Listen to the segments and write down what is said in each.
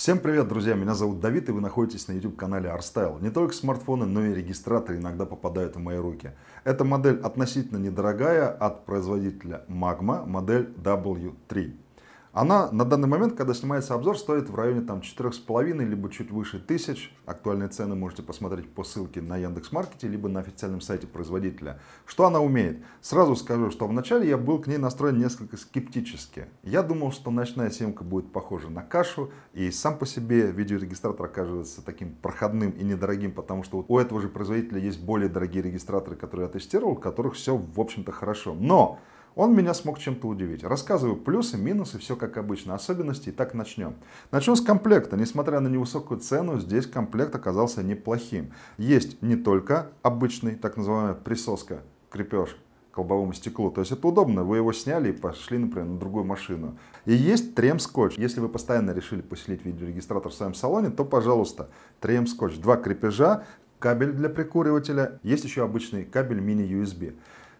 Всем привет, друзья! Меня зовут Давид, и вы находитесь на YouTube-канале ArtStyle. Не только смартфоны, но и регистраторы иногда попадают в мои руки. Эта модель относительно недорогая от производителя Magma, модель W3. Она на данный момент, когда снимается обзор, стоит в районе там 4,5 либо чуть выше тысяч. Актуальные цены можете посмотреть по ссылке на Яндекс.Маркете либо на официальном сайте производителя. Что она умеет? Сразу скажу, что вначале я был к ней настроен несколько скептически. Я думал, что ночная съемка будет похожа на кашу, и сам по себе видеорегистратор оказывается таким проходным и недорогим, потому что у этого же производителя есть более дорогие регистраторы, которые я тестировал, у которых все, в общем-то, хорошо. Но он меня смог чем-то удивить. Рассказываю плюсы, минусы, все как обычно, особенности. И так начнем. Начну с комплекта. Несмотря на невысокую цену, здесь комплект оказался неплохим. Есть не только обычный, так называемая присоска, крепеж к лобовому стеклу. То есть это удобно. Вы его сняли и пошли, например, на другую машину. И есть трем-скотч. Если вы постоянно решили поселить видеорегистратор в своем салоне, то, пожалуйста, трем-скотч. Два крепежа, кабель для прикуривателя. Есть еще обычный кабель мини-USB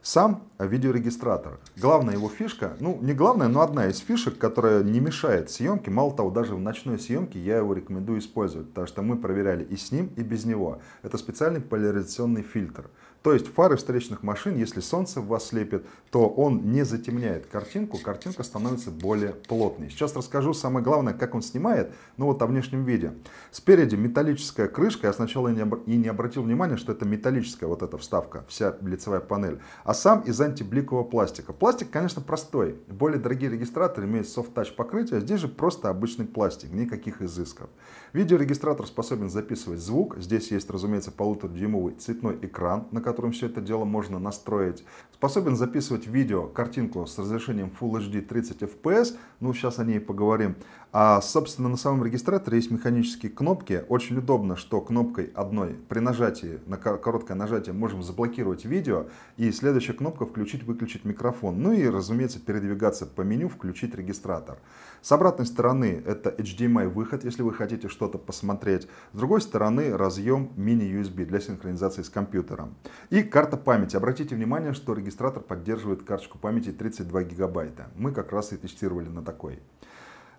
сам видеорегистратор. Главная его фишка, ну не главная, но одна из фишек, которая не мешает съемке. Мало того, даже в ночной съемке я его рекомендую использовать, потому что мы проверяли и с ним, и без него. Это специальный поляризационный фильтр. То есть фары встречных машин, если солнце вас слепит, то он не затемняет картинку, картинка становится более плотной. Сейчас расскажу самое главное, как он снимает, ну вот о внешнем виде. Спереди металлическая крышка, я сначала и не, обратил внимания, что это металлическая вот эта вставка, вся лицевая панель, а сам из антибликового пластика. Пластик, конечно, простой, более дорогие регистраторы имеют soft-touch покрытие, здесь же просто обычный пластик, никаких изысков. Видеорегистратор способен записывать звук, здесь есть, разумеется, полуторадюймовый цветной экран, на которым все это дело можно настроить. Способен записывать видео, картинку с разрешением Full HD 30 FPS, ну сейчас о ней поговорим. А, собственно, на самом регистраторе есть механические кнопки. Очень удобно, что кнопкой одной при нажатии, на короткое нажатие, можем заблокировать видео. И следующая кнопка «Включить-выключить микрофон». Ну и, разумеется, передвигаться по меню «Включить регистратор». С обратной стороны это HDMI выход, если вы хотите что-то посмотреть. С другой стороны разъем мини-USB для синхронизации с компьютером. И карта памяти. Обратите внимание, что регистратор поддерживает карточку памяти 32 гигабайта. Мы как раз и тестировали на такой.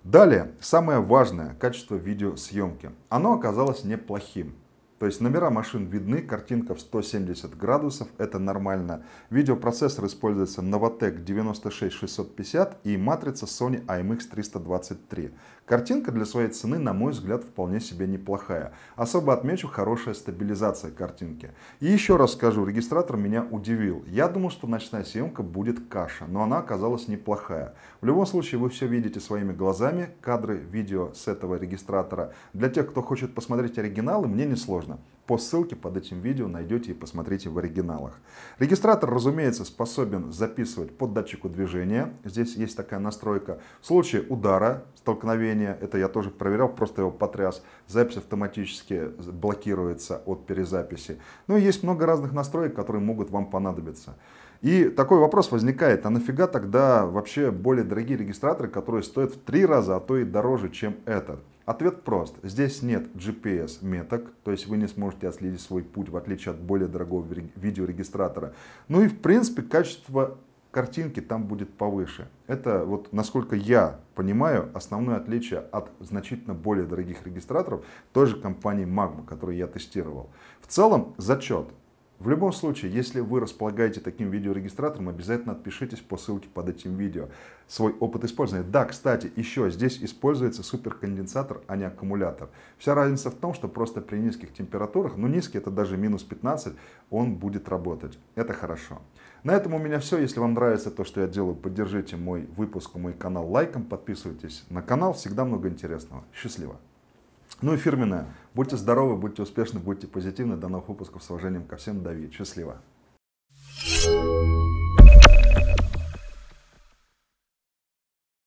Далее, самое важное, качество видеосъемки. Оно оказалось неплохим. То есть номера машин видны, картинка в 170 градусов, это нормально. Видеопроцессор используется Novatec 96650 и матрица Sony IMX323. Картинка для своей цены, на мой взгляд, вполне себе неплохая. Особо отмечу хорошая стабилизация картинки. И еще раз скажу, регистратор меня удивил. Я думал, что ночная съемка будет каша, но она оказалась неплохая. В любом случае, вы все видите своими глазами, кадры видео с этого регистратора. Для тех, кто хочет посмотреть оригиналы, мне не сложно можно. По ссылке под этим видео найдете и посмотрите в оригиналах. Регистратор, разумеется, способен записывать под датчику движения. Здесь есть такая настройка. В случае удара, столкновения, это я тоже проверял, просто его потряс, запись автоматически блокируется от перезаписи. Ну и есть много разных настроек, которые могут вам понадобиться. И такой вопрос возникает, а нафига тогда вообще более дорогие регистраторы, которые стоят в три раза, а то и дороже, чем этот? Ответ прост. Здесь нет GPS-меток, то есть вы не сможете отследить свой путь, в отличие от более дорогого видеорегистратора. Ну и, в принципе, качество картинки там будет повыше. Это вот, насколько я понимаю, основное отличие от значительно более дорогих регистраторов той же компании Magma, которую я тестировал. В целом, зачет. В любом случае, если вы располагаете таким видеорегистратором, обязательно отпишитесь по ссылке под этим видео. Свой опыт использования. Да, кстати, еще здесь используется суперконденсатор, а не аккумулятор. Вся разница в том, что просто при низких температурах, ну низкий это даже минус 15, он будет работать. Это хорошо. На этом у меня все. Если вам нравится то, что я делаю, поддержите мой выпуск, мой канал лайком, подписывайтесь на канал. Всегда много интересного. Счастливо! Ну и фирменное. Будьте здоровы, будьте успешны, будьте позитивны. До новых выпусков с уважением ко всем. Давид. Счастливо. thank you